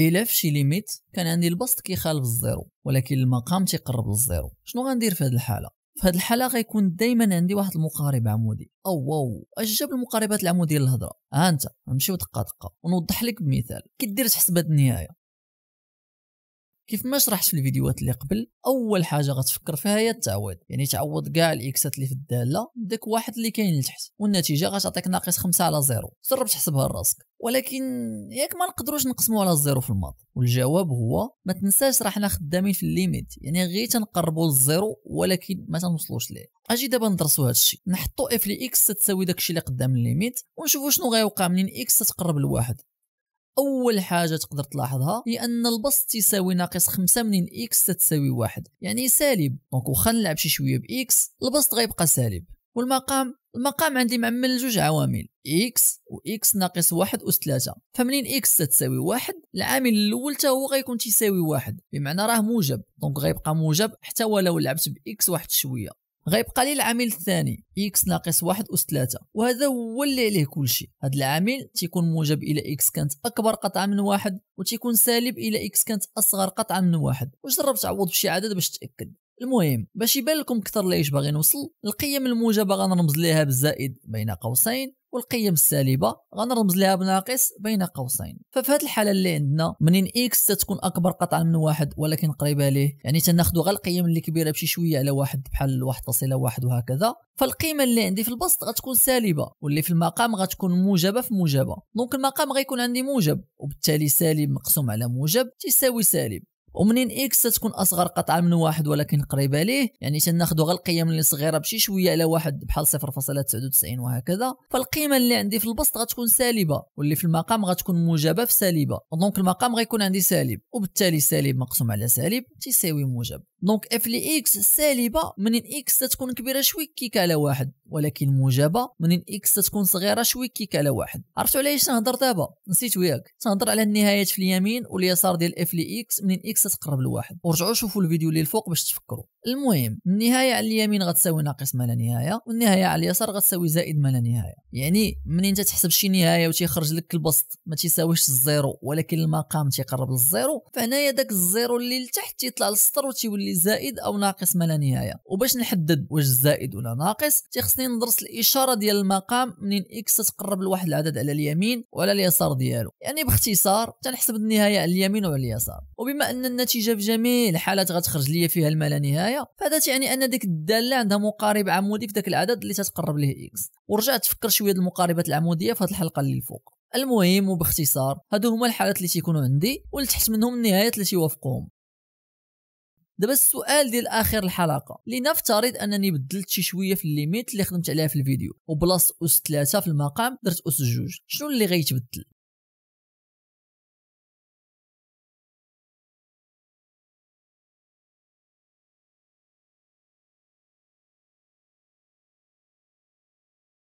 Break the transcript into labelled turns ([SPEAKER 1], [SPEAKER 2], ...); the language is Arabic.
[SPEAKER 1] الا في شي ليميت كان عندي البسط كيخالف الزيرو ولكن المقام تيقرب للزيرو شنو غندير في هذه الحاله في هذه الحاله غيكون دائما عندي واحد المقارب عمودي او واو اش جاب المقاربات العموديه للهضره ها انت نمشيو دقه دقه ونوضح لك بمثال كي دير تحسب النهايه كيف ما شرحت في الفيديوهات اللي قبل اول حاجه غتفكر فيها هي التعويض يعني تعوض كاع الاكسات اللي في الداله بداك واحد اللي كاين لتحت والنتيجه غتعطيك ناقص 5 على زيرو جرب تحسبها لراسك ولكن ياك ما نقدروش نقسموا على الزيرو في الماط والجواب هو ما تنساش راحنا خدامين في الليميت يعني غير تنقربوا للزيرو ولكن ما تنوصلوش ليه اجي دابا ندرسوا هذا الشيء نحطوا اف لي اكس تساوي داكشي اللي قدام الليميت ونشوفوا شنو غيوقع منين اكس تقرب لواحد اول حاجه تقدر تلاحظها هي ان البسط تساوي ناقص 5 من اكس تتساوي واحد يعني سالب دونك واخا نلعب شي شويه باكس البسط غيبقى سالب والمقام المقام عندي معمل لجوج عوامل اكس واكس ناقص واحد اس 3 فمنين اكس تساوي واحد العامل الاول حتى هو غيكون تيساوي واحد بمعنى راه موجب دونك غيبقى موجب حتى ولو لعبت باكس واحد شويه غيبقى لي العامل الثاني اكس ناقص واحد أس ثلاثة وهذا هو اللي عليه كل شيء هذا العامل تيكون موجب إلى اكس كانت أكبر قطعة من واحد وتيكون سالب إلى اكس كانت أصغر قطعة من واحد وجرب تعوض بشي عدد باش تأكد المهم باش يبان لكم اكثر ليش باغي نوصل القيم الموجبه غنرمز ليها بالزائد بين قوسين والقيم السالبه غنرمز لها بناقص بين قوسين ففي هذه الحاله اللي عندنا منين اكس تتكون اكبر قطعه من واحد ولكن قريبه ليه يعني تناخدو غير القيم اللي كبيره بشي شويه على واحد بحال واحد واحد وهكذا فالقيمه اللي عندي في البسط غتكون سالبه واللي في المقام غتكون موجبه في موجبه دونك المقام غيكون عندي موجب وبالتالي سالب مقسوم على موجب تساوي سالب ومنين اكس تتكون اصغر قطعه من واحد ولكن قريبه ليه يعني تناخذوا غير القيم اللي صغيره بشي شويه على واحد بحال 0.99 وهكذا فالقيمه اللي عندي في البسط غتكون سالبه واللي في المقام غتكون موجبه في سالبه دونك المقام غيكون عندي سالب وبالتالي سالب مقسوم على سالب تيساوي موجب دونك اف لي اكس سالبه منين اكس تتكون كبيره شوي كيك على واحد ولكن موجبه منين اكس تتكون صغيره شوي كيك على واحد عرفتوا علاش تنهضر دابا نسيت وياك تنهضر على النهايات في اليمين واليسار ديال اف لي اكس منين اكس تقرب لواحد ورجعوا شوفوا الفيديو اللي الفوق باش تفكروا المهم النهايه على اليمين غتساوي ناقص ما لا نهايه والنهايه على اليسار غتساوي زائد ما لا نهايه يعني منين تتحسب شي نهايه وتيخرج لك البسط ما تيساويش الزيرو ولكن المقام تيقرب للزيرو فهنايا داك الزيرو اللي لتحت تيطلع للسطر وتيولي زائد او ناقص ما لا نهايه وباش نحدد واش زائد ولا ناقص تيخصني ندرس الاشاره ديال المقام منين اكس تقرب لواحد العدد على اليمين وعلى اليسار ديالو يعني باختصار تنحسب النهايه على اليمين وعلى اليسار وبما ان النتيجه في جميع الحالات غتخرج ليا فيها المال نهايه عليها فهذا تعني ان ديك الداله عندها مقارب عمودي في ذاك العدد اللي تتقرب ليه اكس ورجعت تفكر شويه المقاربات العموديه في هذه الحلقه اللي الفوق المهم وباختصار هادو هما الحالات اللي تيكونوا عندي ولتحت منهم النهايات اللي تيوافقوهم دابا السؤال ديال اخر الحلقه لنفترض انني بدلت شي شويه في الليميت اللي خدمت عليها في الفيديو وبلاص اس 3 في المقام درت اس 2 شنو اللي غيتبدل